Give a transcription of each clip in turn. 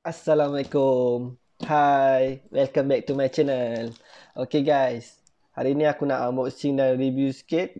Assalamualaikum Hi, Welcome back to my channel Okay guys Hari ni aku nak unboxing dan review sikit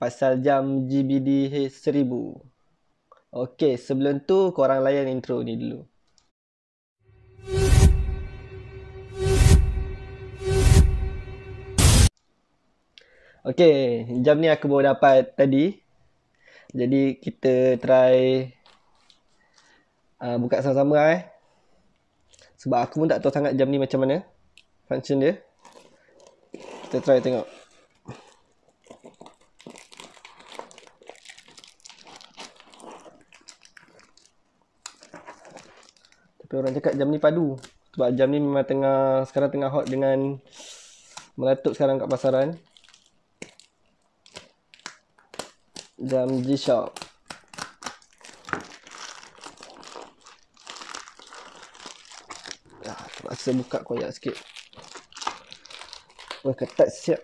Pasal jam GBD 1000 Okay sebelum tu korang layan intro ni dulu Okay jam ni aku baru dapat tadi Jadi kita try uh, Buka sama-sama eh sebab aku pun tak tahu sangat jam ni macam mana Function dia Kita try tengok Tapi orang cakap jam ni padu Sebab jam ni memang tengah Sekarang tengah hot dengan melatuk sekarang kat pasaran Jam g Shop. saya buka koyak sikit Wah ketat siap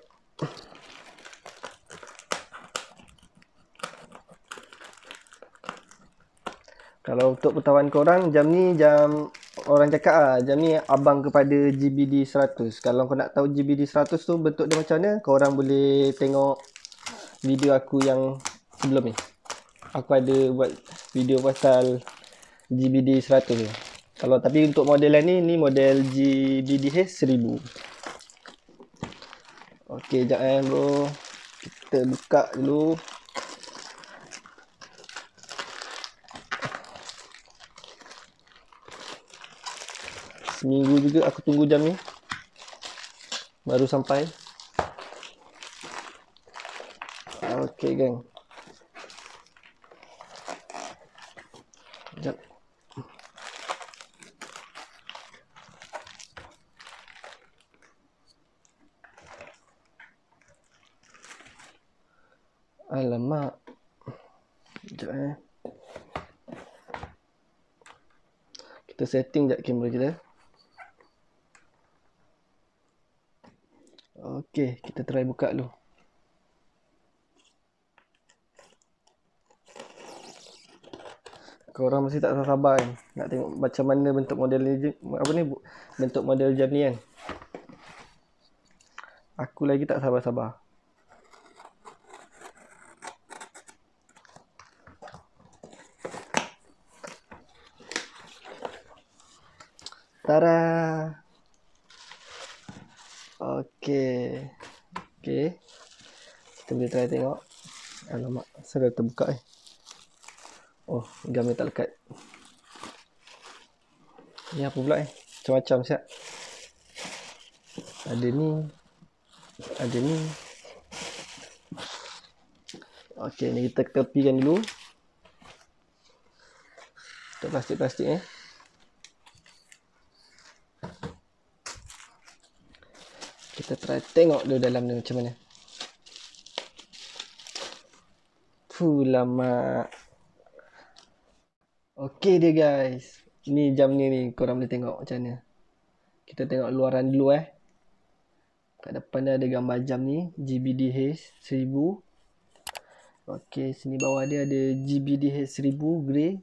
Kalau untuk pertawan korang Jam ni jam Orang cakap lah Jam ni abang kepada GBD 100 Kalau kau nak tahu GBD 100 tu Bentuk dia macam mana Korang boleh tengok Video aku yang Sebelum ni Aku ada buat Video pasal GBD 100 ni kalau tapi untuk model yang ni, ni model GDDH 1000. Okey, jap eh bro. Kita buka dulu. Seminggu juga aku tunggu jam ni. Baru sampai. Okey, geng. setting jap kamera kita. Okey, kita try buka dulu. Orang masih tak sabar kan nak tengok macam mana bentuk model ni apa ni bentuk model jam ni kan. Aku lagi tak sabar-sabar. Tara. Okey. Okey. Kita boleh try tengok. Alamak, saya dah terbuka eh. Oh, gambar tak lekat. Ni apa pula eh? Macam-macam siap. Ada ni. Ada ni. Okey, ni kita tepikan dulu. Untuk plastik-plastik eh. kita try tengok dulu dalam ni macam mana. Fuh lama. Okey dia guys. Ni jam ni ni korang boleh tengok macam mana. Kita tengok luaran dulu eh. Kat depan dia ada gambar jam ni. GBDH 1000. Okay, sini bawah dia ada GBDH 1000 grey.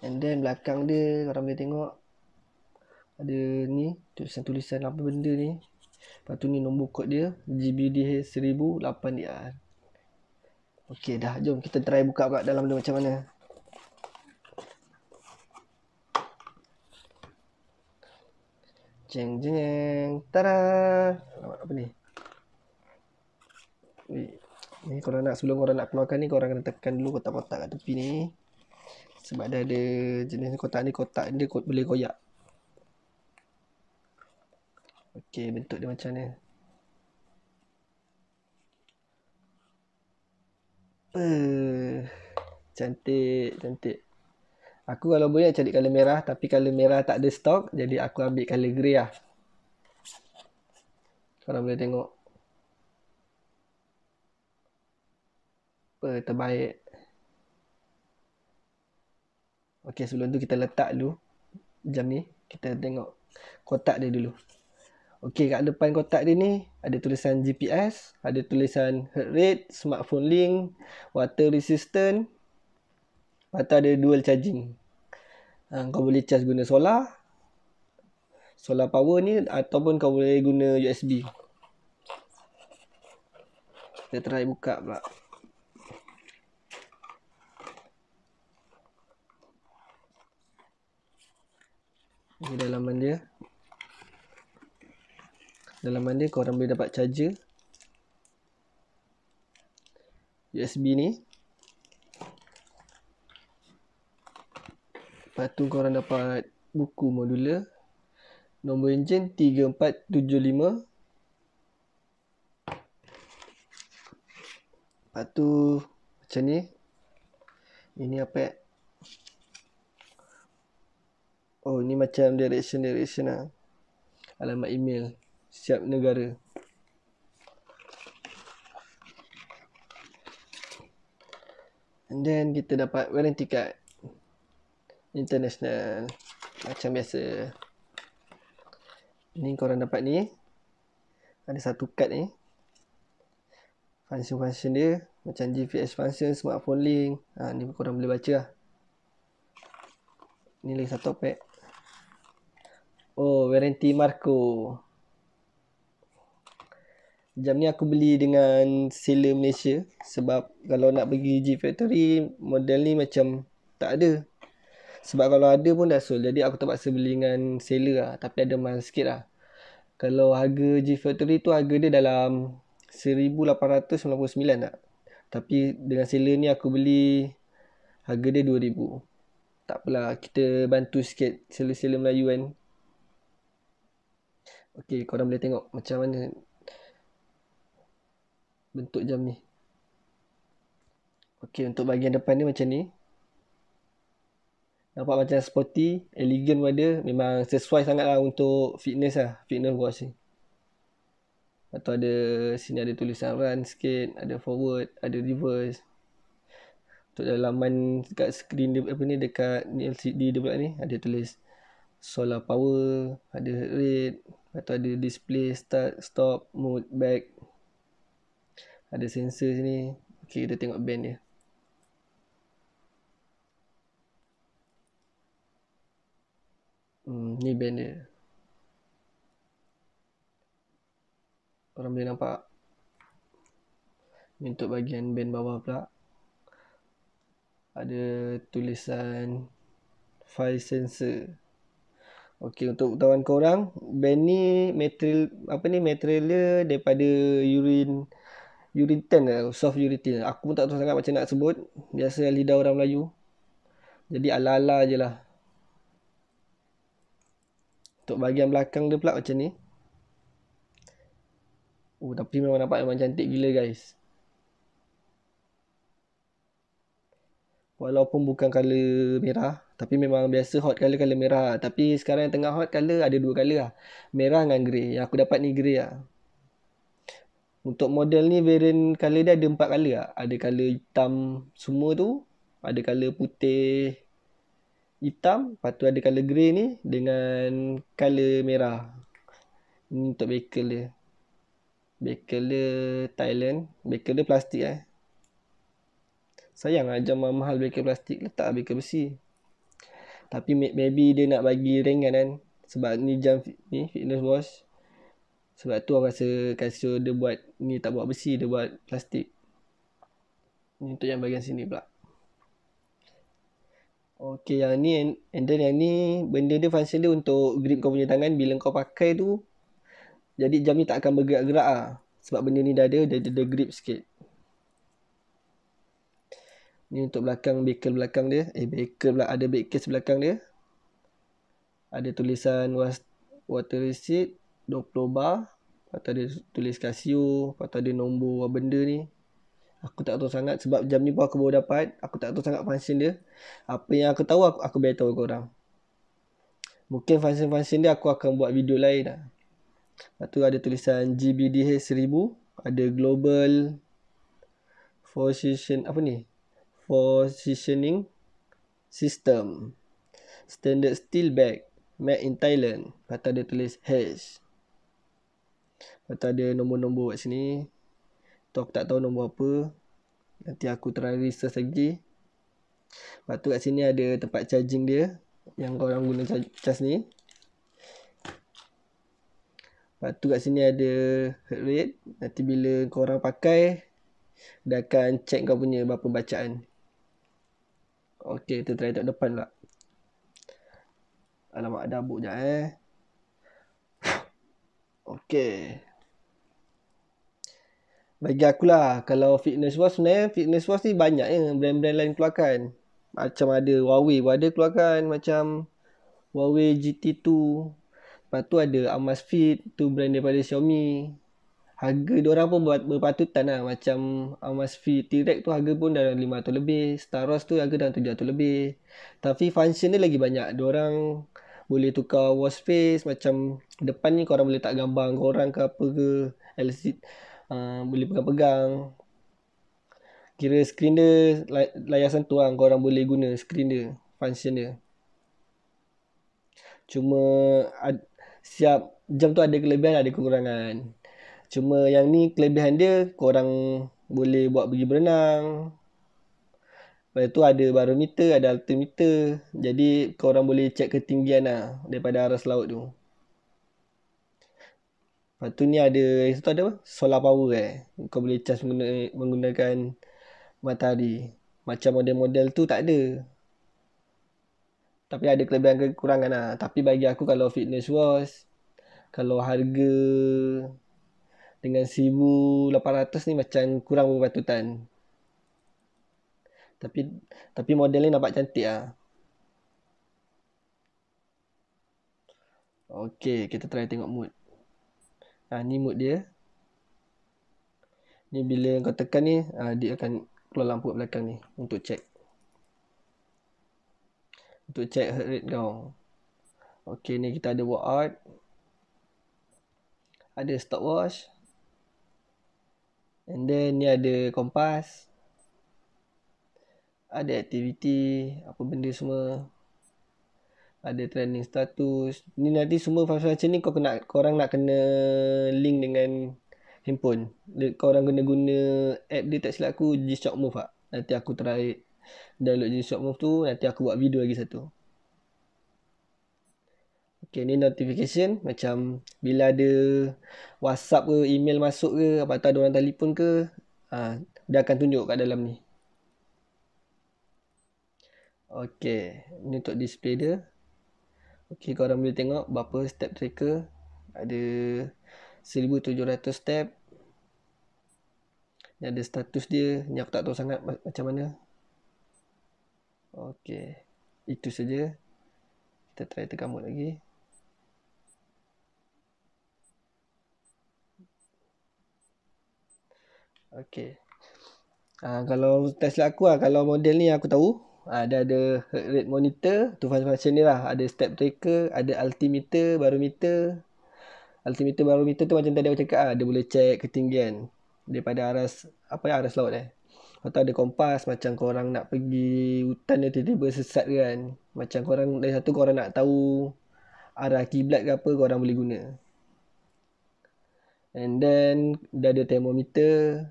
And then belakang dia korang boleh tengok. Ada ni tulisan-tulisan apa benda ni. Lepas tu ni nombor kod dia GBDH 1008DR Okey dah jom kita try buka pula dalam dia macam mana Jeng jeng jeng Tada Alamak apa ni Ni korang nak sebelum korang nak keluarkan ni korang kena tekan dulu kotak-kotak kat tepi ni Sebab dia ada jenis kotak ni kotak dia boleh koyak Okey, bentuk dia macam ni. Apa? Eh, cantik, cantik. Aku kalau boleh cari color merah tapi color merah tak ada stok jadi aku ambil color grey lah. Korang boleh tengok. Apa eh, terbaik. Okey sebelum tu kita letak dulu jam ni. Kita tengok kotak dia dulu. Okey kat depan kotak dia ni ada tulisan GPS, ada tulisan heart rate, smartphone link, water resistant atau ada dual charging. Ha, kau boleh charge guna solar. Solar power ni ataupun kau boleh guna USB. Kita try buka pula. Ini dalaman dia. Dalaman dia korang boleh dapat charger USB ni Lepas tu korang dapat buku modular Nombor enjin 3475 Lepas tu macam ni Ini apa ya Oh ni macam direction-direction lah Alamat email Setiap negara. And then kita dapat warranty card international macam biasa. Ini korang dapat ni. Ada satu card ni. Function-function dia macam GPS function, smartphone link. Ha, ni korang boleh baca Ini lah. lagi satu pack. Oh, warranty Marco. Jam ni aku beli dengan seller Malaysia sebab kalau nak pergi G Factory model ni macam tak ada. Sebab kalau ada pun dah sold. Jadi aku terpaksa beli dengan seller lah. Tapi ada mahal sikit lah. Kalau harga G Factory tu harga dia dalam RM1,899 tak? Lah. Tapi dengan seller ni aku beli harga dia RM2,000. Tak apalah kita bantu sikit seller-seller Melayu kan. Okay korang boleh tengok macam mana bentuk jam ni. Okey, untuk bahagian depan ni macam ni. Nampak macam sporty, elegant pun ada. Memang sesuai sangat lah untuk fitness lah. Fitness watch ni. Atau ada sini ada tulisan run sikit, ada forward, ada reverse. Untuk dalaman dekat screen dia apa ni dekat ni LCD dia pula ni ada tulis solar power, ada heart rate, atau ada display start, stop, mode, back, ada sensor sini. Okey, kita tengok band dia. Hmm, ni band dia. Orang boleh nampak. Ini untuk bagian band bawah pula. Ada tulisan file sensor. Okey, untuk tahuan korang, band ni material apa ni material dia daripada urine uritin lah. Soft uritin. Aku pun tak tahu sangat macam nak sebut. Biasa lidah orang Melayu. Jadi ala-ala je lah. Untuk bahagian belakang dia pula macam ni. Oh, tapi memang nampak memang cantik gila guys. Walaupun bukan color merah. Tapi memang biasa hot color, color merah. Tapi sekarang yang tengah hot color ada dua color lah. Merah dengan grey. Yang aku dapat ni grey lah. Untuk model ni variant color dia ada empat color lah. Ada color hitam semua tu. Ada color putih hitam. Lepas tu ada color grey ni dengan color merah. Ni untuk bekel dia. Bekel dia Thailand. Bekel dia plastik eh. Sayang lah jam mahal bekel plastik. Letak bekel besi. Tapi maybe dia nak bagi ringan kan. Sebab ni jam ni fitness watch. Sebab tu aku rasa kasur dia buat ni tak buat besi, dia buat plastik. Ni untuk yang bahagian sini pula. Okay, yang ni and then yang ni benda dia function dia untuk grip kau punya tangan bila kau pakai tu jadi jam ni tak akan bergerak-gerak ah sebab benda ni dah ada dia, dia, dia grip sikit. Ni untuk belakang bekel belakang dia. Eh bekel pula ada bekel sebelah belakang dia. Ada tulisan water receipt 20 bar Lepas tu ada tulis Casio Lepas tu ada nombor benda ni Aku tak tahu sangat sebab jam ni pun aku baru dapat Aku tak tahu sangat function dia Apa yang aku tahu aku, aku beritahu korang Mungkin function-function dia aku akan buat video lain lah Lepas tu ada tulisan GBDH 1000 Ada global Position apa ni Positioning System Standard steel bag Made in Thailand Lepas tu ada tulis H. Lepas tu ada nombor-nombor kat sini Tu aku tak tahu nombor apa Nanti aku try research lagi Lepas tu kat sini ada tempat charging dia Yang korang guna charge ni Lepas tu kat sini ada heart rate Nanti bila korang pakai Dia akan check kau punya berapa bacaan Okay, kita try tengok depan pula Alamak, ada abuk sekejap eh Okay bagi aku lah kalau fitness watch sebenarnya fitness watch ni banyak ya brand-brand lain keluarkan macam ada Huawei pun ada keluarkan macam Huawei GT2 lepas tu ada Amazfit tu brand daripada Xiaomi harga orang pun buat berpatutan lah macam Amazfit T-Rex tu harga pun dalam 500 lebih Staros tu harga dalam 700 lebih tapi function dia lagi banyak orang boleh tukar watch face macam depan ni orang boleh tak gambar orang ke apa ke LCD Ah, boleh pegang-pegang kira screen dia layar sentuh lah korang boleh guna screen dia function dia cuma siap jam tu ada kelebihan ada kekurangan cuma yang ni kelebihan dia korang boleh buat pergi berenang Lepas tu ada barometer, ada altimeter. Jadi korang boleh check ketinggian lah daripada aras laut tu. Lepas tu ni ada yang satu ada apa? Solar power eh. Kau boleh charge menggunakan, menggunakan matahari. Macam model-model tu tak ada. Tapi ada kelebihan kekurangan lah. Tapi bagi aku kalau fitness was, kalau harga dengan 1800 ni macam kurang berpatutan. Tapi tapi model ni nampak cantik lah. Okay, kita try tengok mood. Ha, ni mode dia. Ni bila kau tekan ni, ha, dia akan keluar lampu belakang ni untuk check. Untuk check heart rate kau. Okay, ni kita ada walk out. Ada stopwatch. And then ni ada kompas. Ada aktiviti, apa benda semua ada trending status ni nanti semua fasa macam ni kau kena korang nak kena link dengan handphone kau orang kena guna app dia tak silap aku G-Shock Move ah nanti aku try download G-Shock Move tu nanti aku buat video lagi satu Okay ni notification macam bila ada WhatsApp ke email masuk ke atau ada orang telefon ke ha, dia akan tunjuk kat dalam ni. Okay ni untuk display dia. Okay, korang boleh tengok berapa step tracker. Ada 1700 step. Ni ada status dia. Ni aku tak tahu sangat macam mana. Okay. Itu saja. Kita try tekan mode lagi. Okay. Uh, ah, kalau test lah aku lah. Kalau model ni aku tahu ada ada heart rate monitor tu macam macam ni lah ada step tracker ada altimeter barometer altimeter barometer tu macam tadi aku cakap lah. dia boleh check ketinggian daripada aras apa ya aras laut eh atau ada kompas macam korang nak pergi hutan dia tiba-tiba sesat kan macam korang dari satu korang nak tahu arah kiblat ke apa korang boleh guna and then dia ada thermometer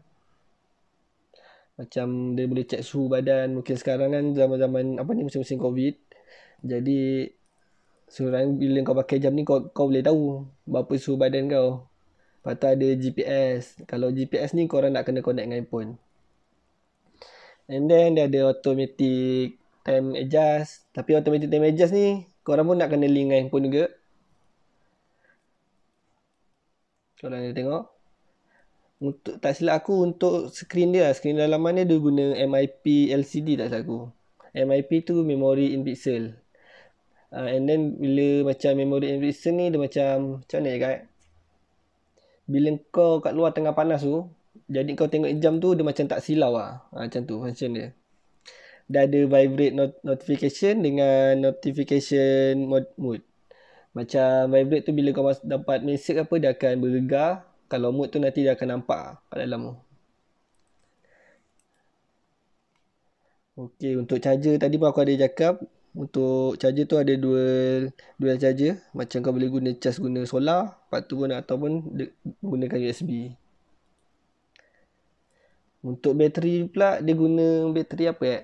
macam dia boleh cek suhu badan mungkin sekarang kan zaman-zaman apa ni musim-musim covid jadi sekarang bila kau pakai jam ni kau kau boleh tahu berapa suhu badan kau lepas ada GPS kalau GPS ni kau orang nak kena connect dengan phone and then dia ada automatic time adjust tapi automatic time adjust ni kau orang pun nak kena link dengan handphone juga kau orang tengok untuk tak silap aku untuk screen dia lah. screen dalaman dia dia guna MIP LCD tak silap aku MIP tu memory in pixel uh, and then bila macam memory in pixel ni dia macam macam mana kat eh? bila kau kat luar tengah panas tu jadi kau tengok jam tu dia macam tak silau lah. ah ha, macam tu function dia dia ada vibrate not- notification dengan notification mode macam vibrate tu bila kau dapat message apa dia akan bergegar kalau mood tu nanti dia akan nampak kat dalam tu. Okey, untuk charger tadi pun aku ada cakap untuk charger tu ada dua dua charger macam kau boleh guna charge guna solar lepas tu pun ataupun gunakan USB untuk bateri pula dia guna bateri apa eh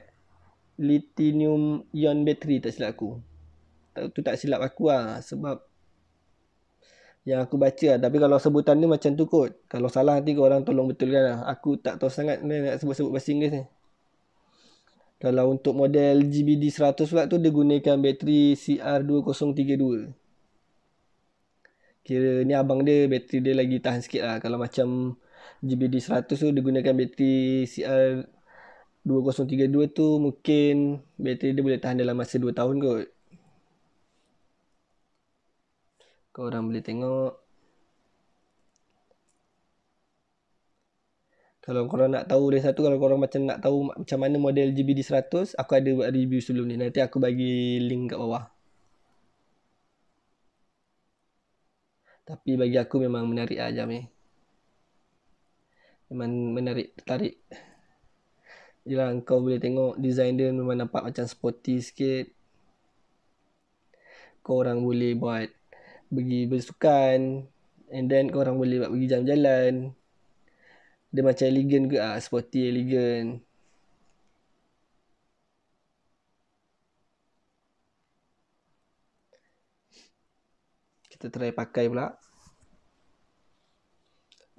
lithium ion bateri tak silap aku tak, tu tak silap aku lah sebab yang aku baca lah. Tapi kalau sebutan ni macam tu kot. Kalau salah nanti kau orang tolong betulkan lah. Aku tak tahu sangat ni nak sebut-sebut bahasa Inggeris ni. Kalau untuk model GBD100 pula tu dia gunakan bateri CR2032. Kira ni abang dia bateri dia lagi tahan sikit lah. Kalau macam GBD100 tu dia gunakan bateri CR2032 tu mungkin bateri dia boleh tahan dalam masa 2 tahun kot. Kau orang boleh tengok. Kalau kau orang nak tahu dari satu kalau kau orang macam nak tahu macam mana model GBD 100, aku ada buat review sebelum ni. Nanti aku bagi link kat bawah. Tapi bagi aku memang menarik lah jam ni. Memang menarik, tertarik. Yelah kau boleh tengok design dia memang nampak macam sporty sikit. Kau orang boleh buat pergi bersukan and then korang boleh buat pergi jalan-jalan dia macam elegant ke ah sporty elegant kita try pakai pula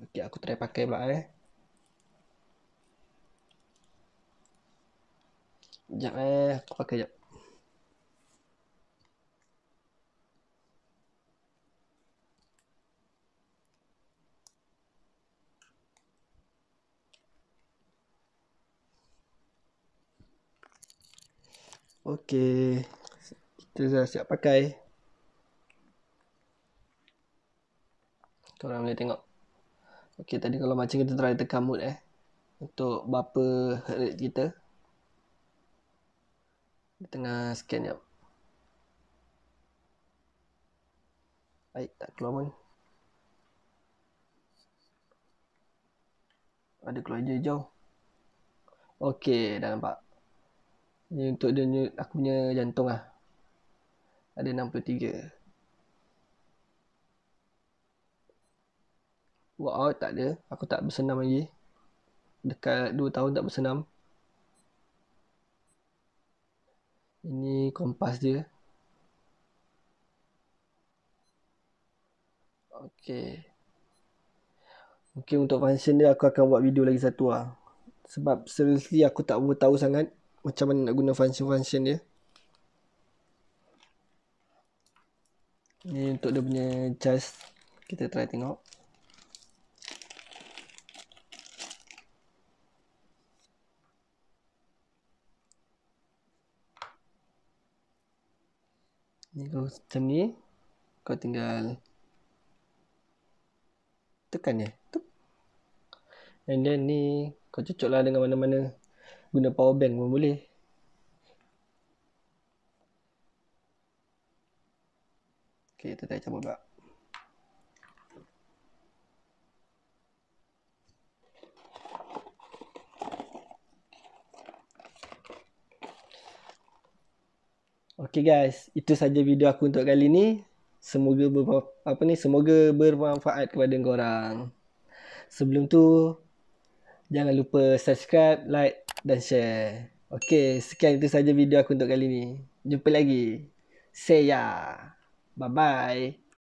Okay, aku try pakai pula eh. Jap eh, aku pakai sekejap. Okey. Kita dah siap pakai. Korang boleh tengok. Okey, tadi kalau macam kita try tekan mood eh. Untuk berapa rate kita. Di tengah scan jap. Baik, tak keluar pun. Ada keluar je jauh. Okey, dah nampak. Ini untuk denyut aku punya jantung lah. Ada 63. Workout tak ada. Aku tak bersenam lagi. Dekat 2 tahun tak bersenam. Ini kompas dia. Okay. Mungkin untuk function dia aku akan buat video lagi satu lah. Sebab seriously aku tak tahu sangat macam mana nak guna function-function dia ni untuk dia punya charge kita try tengok ni kalau macam ni kau tinggal tekan dia and then ni kau cocok lah dengan mana-mana guna power bank pun boleh okey kita try cuba pula okey guys itu saja video aku untuk kali ni semoga ber- apa ni semoga bermanfaat kepada korang sebelum tu Jangan lupa subscribe, like dan share. Okay, sekian itu saja video aku untuk kali ini. Jumpa lagi. See ya. Bye-bye.